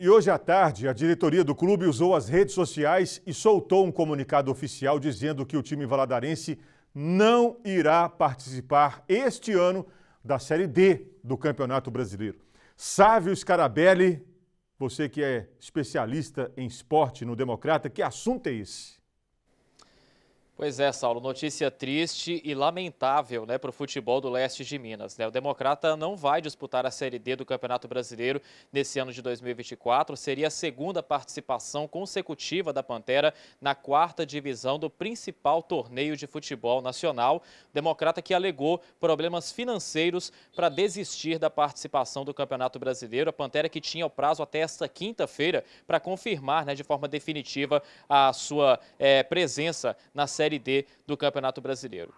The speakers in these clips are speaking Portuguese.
E hoje à tarde, a diretoria do clube usou as redes sociais e soltou um comunicado oficial dizendo que o time valadarense não irá participar este ano da Série D do Campeonato Brasileiro. Sávio Scarabelli, você que é especialista em esporte no Democrata, que assunto é esse? Pois é, Saulo, notícia triste e lamentável né, para o futebol do leste de Minas. Né? O Democrata não vai disputar a Série D do Campeonato Brasileiro nesse ano de 2024. Seria a segunda participação consecutiva da Pantera na quarta divisão do principal torneio de futebol nacional. O Democrata que alegou problemas financeiros para desistir da participação do Campeonato Brasileiro. A Pantera que tinha o prazo até esta quinta-feira para confirmar né, de forma definitiva a sua é, presença na Série Série D do Campeonato Brasileiro.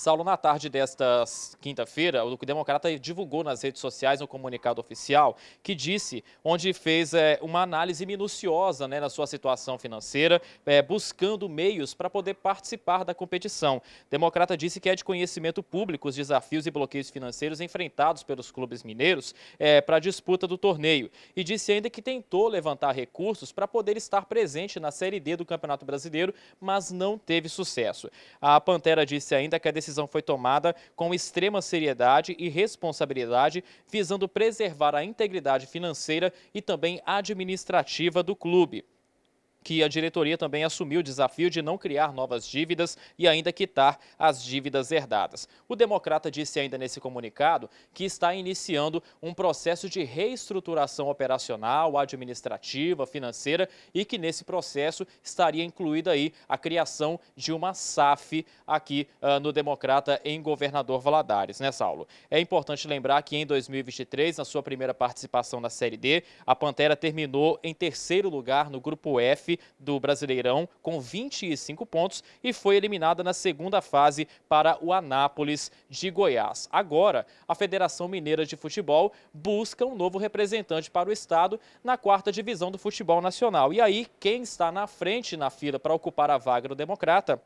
Saulo, na tarde desta quinta-feira, o Democrata divulgou nas redes sociais um comunicado oficial que disse, onde fez é, uma análise minuciosa né, na sua situação financeira, é, buscando meios para poder participar da competição. O Democrata disse que é de conhecimento público os desafios e bloqueios financeiros enfrentados pelos clubes mineiros é, para a disputa do torneio. E disse ainda que tentou levantar recursos para poder estar presente na Série D do Campeonato Brasileiro, mas não teve sucesso. A Pantera disse ainda que a decisão decisão foi tomada com extrema seriedade e responsabilidade, visando preservar a integridade financeira e também administrativa do clube que a diretoria também assumiu o desafio de não criar novas dívidas e ainda quitar as dívidas herdadas. O Democrata disse ainda nesse comunicado que está iniciando um processo de reestruturação operacional, administrativa, financeira e que nesse processo estaria incluída aí a criação de uma SAF aqui uh, no Democrata em Governador Valadares, né, Saulo? É importante lembrar que em 2023, na sua primeira participação na Série D, a Pantera terminou em terceiro lugar no Grupo F do Brasileirão com 25 pontos e foi eliminada na segunda fase para o Anápolis de Goiás. Agora, a Federação Mineira de Futebol busca um novo representante para o estado na quarta divisão do futebol nacional. E aí, quem está na frente na fila para ocupar a vaga do Democrata?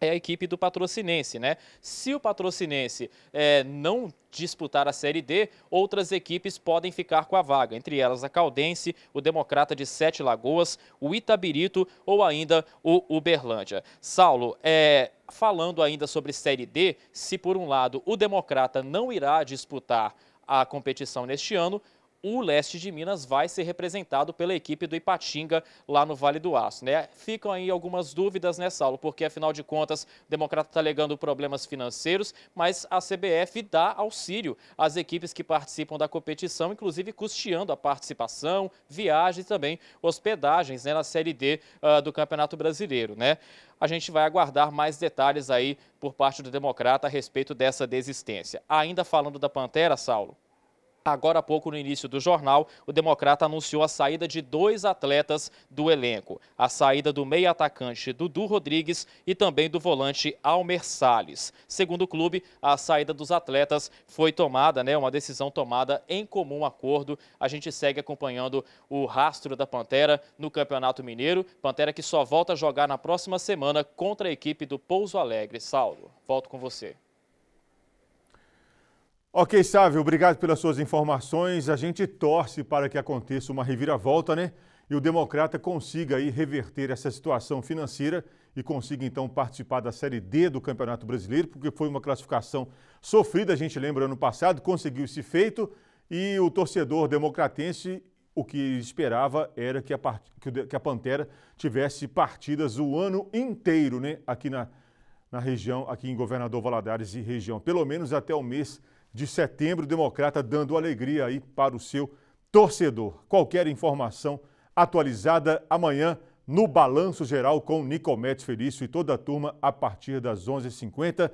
é a equipe do Patrocinense, né? Se o Patrocinense é, não disputar a Série D, outras equipes podem ficar com a vaga, entre elas a Caldense, o Democrata de Sete Lagoas, o Itabirito ou ainda o Uberlândia. Saulo, é, falando ainda sobre Série D, se por um lado o Democrata não irá disputar a competição neste ano, o leste de Minas vai ser representado pela equipe do Ipatinga lá no Vale do Aço. Né? Ficam aí algumas dúvidas, né, Saulo? Porque, afinal de contas, o Democrata está alegando problemas financeiros, mas a CBF dá auxílio às equipes que participam da competição, inclusive custeando a participação, viagens e também hospedagens né, na Série D uh, do Campeonato Brasileiro. Né? A gente vai aguardar mais detalhes aí por parte do Democrata a respeito dessa desistência. Ainda falando da Pantera, Saulo, Agora há pouco, no início do jornal, o Democrata anunciou a saída de dois atletas do elenco. A saída do meia-atacante Dudu Rodrigues e também do volante Almer Salles. Segundo o clube, a saída dos atletas foi tomada, né, uma decisão tomada em comum acordo. A gente segue acompanhando o rastro da Pantera no Campeonato Mineiro. Pantera que só volta a jogar na próxima semana contra a equipe do Pouso Alegre. Saulo, volto com você. Ok, Sávio, obrigado pelas suas informações. A gente torce para que aconteça uma reviravolta, né? E o Democrata consiga aí reverter essa situação financeira e consiga então participar da Série D do Campeonato Brasileiro, porque foi uma classificação sofrida, a gente lembra, ano passado, conseguiu esse feito e o torcedor democratense o que esperava era que a, que a Pantera tivesse partidas o ano inteiro, né? Aqui na na região, aqui em Governador Valadares e região. Pelo menos até o mês de setembro, o Democrata dando alegria aí para o seu torcedor. Qualquer informação atualizada amanhã no Balanço Geral com Nicomedes Felício e toda a turma a partir das 11h50.